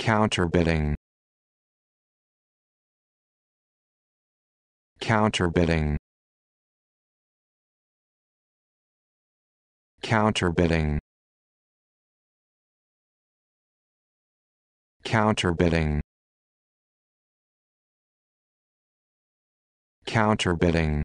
counterbidding counterbidding counterbidding counterbidding counterbidding